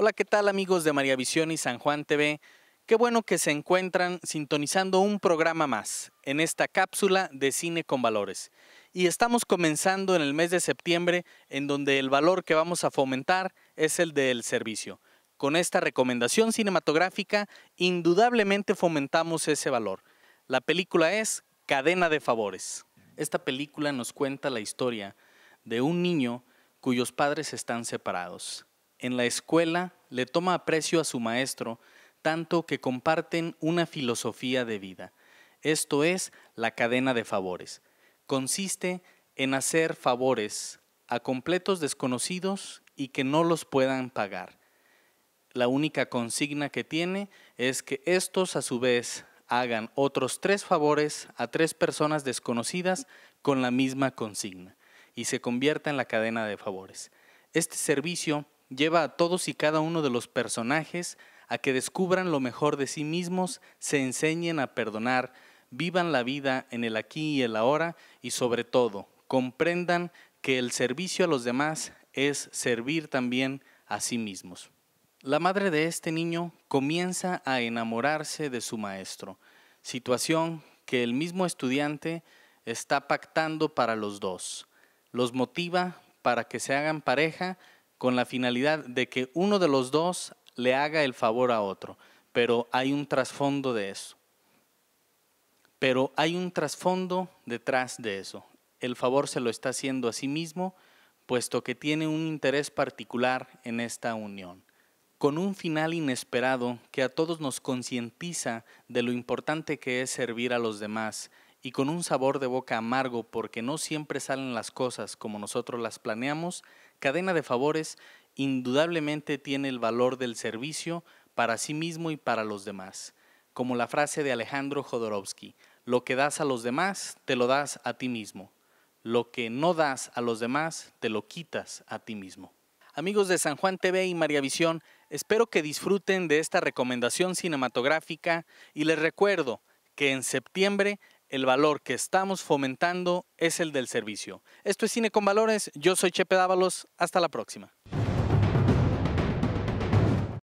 Hola, ¿qué tal amigos de María Visión y San Juan TV? Qué bueno que se encuentran sintonizando un programa más en esta cápsula de Cine con Valores. Y estamos comenzando en el mes de septiembre en donde el valor que vamos a fomentar es el del servicio. Con esta recomendación cinematográfica indudablemente fomentamos ese valor. La película es Cadena de Favores. Esta película nos cuenta la historia de un niño cuyos padres están separados en la escuela le toma aprecio a su maestro, tanto que comparten una filosofía de vida. Esto es la cadena de favores. Consiste en hacer favores a completos desconocidos y que no los puedan pagar. La única consigna que tiene es que estos a su vez hagan otros tres favores a tres personas desconocidas con la misma consigna y se convierta en la cadena de favores. Este servicio lleva a todos y cada uno de los personajes a que descubran lo mejor de sí mismos, se enseñen a perdonar, vivan la vida en el aquí y el ahora y sobre todo comprendan que el servicio a los demás es servir también a sí mismos. La madre de este niño comienza a enamorarse de su maestro, situación que el mismo estudiante está pactando para los dos. Los motiva para que se hagan pareja con la finalidad de que uno de los dos le haga el favor a otro, pero hay un trasfondo de eso. Pero hay un trasfondo detrás de eso. El favor se lo está haciendo a sí mismo, puesto que tiene un interés particular en esta unión, con un final inesperado que a todos nos concientiza de lo importante que es servir a los demás y con un sabor de boca amargo porque no siempre salen las cosas como nosotros las planeamos, cadena de favores indudablemente tiene el valor del servicio para sí mismo y para los demás. Como la frase de Alejandro Jodorowsky, lo que das a los demás, te lo das a ti mismo. Lo que no das a los demás, te lo quitas a ti mismo. Amigos de San Juan TV y María Visión, espero que disfruten de esta recomendación cinematográfica y les recuerdo que en septiembre el valor que estamos fomentando es el del servicio. Esto es Cine con Valores, yo soy Chepe Dávalos, hasta la próxima.